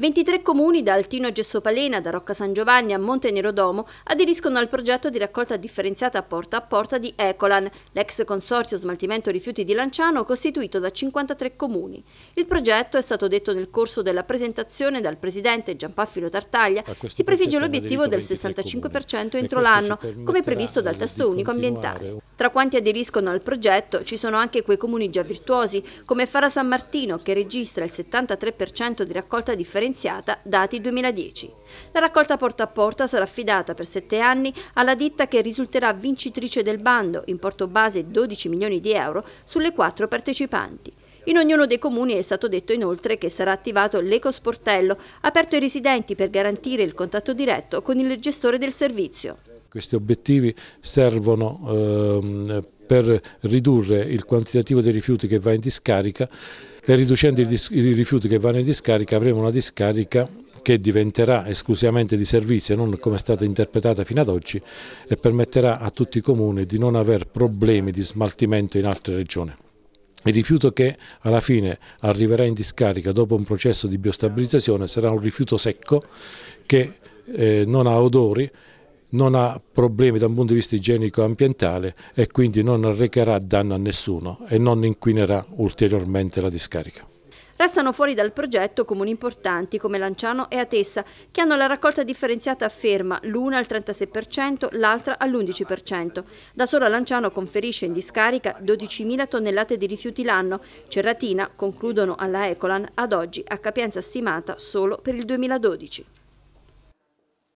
23 comuni da Altino a Gessopalena, da Rocca San Giovanni a Monte Nero Domo aderiscono al progetto di raccolta differenziata porta a porta di Ecolan, l'ex consorzio smaltimento rifiuti di Lanciano costituito da 53 comuni. Il progetto, è stato detto nel corso della presentazione dal presidente Gianpaffilo Tartaglia, si prefigge l'obiettivo del 65% entro l'anno, come previsto dal testo unico ambientale. Tra quanti aderiscono al progetto ci sono anche quei comuni già virtuosi, come Fara San Martino, che registra il 73% di raccolta differenziata differenziata dati 2010. La raccolta porta a porta sarà affidata per sette anni alla ditta che risulterà vincitrice del bando, in porto base 12 milioni di euro, sulle quattro partecipanti. In ognuno dei comuni è stato detto inoltre che sarà attivato l'ecosportello, aperto ai residenti per garantire il contatto diretto con il gestore del servizio. Questi obiettivi servono ehm, per ridurre il quantitativo dei rifiuti che va in discarica e riducendo i rifiuti che vanno in discarica avremo una discarica che diventerà esclusivamente di servizio, e non come è stata interpretata fino ad oggi, e permetterà a tutti i comuni di non avere problemi di smaltimento in altre regioni. Il rifiuto che alla fine arriverà in discarica dopo un processo di biostabilizzazione sarà un rifiuto secco che eh, non ha odori non ha problemi da un punto di vista igienico e ambientale e quindi non arrecherà danno a nessuno e non inquinerà ulteriormente la discarica. Restano fuori dal progetto comuni importanti come Lanciano e Atessa, che hanno la raccolta differenziata ferma, l'una al 36%, l'altra all'11%. Da sola Lanciano conferisce in discarica 12.000 tonnellate di rifiuti l'anno. Cerratina, concludono alla Ecolan, ad oggi a capienza stimata solo per il 2012.